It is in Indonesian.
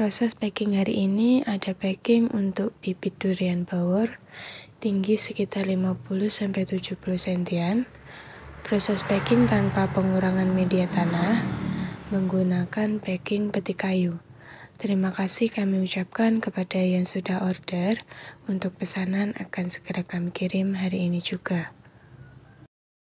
Proses packing hari ini ada packing untuk bibit durian bawor tinggi sekitar 50-70 sentian. Proses packing tanpa pengurangan media tanah menggunakan packing peti kayu. Terima kasih kami ucapkan kepada yang sudah order untuk pesanan akan segera kami kirim hari ini juga.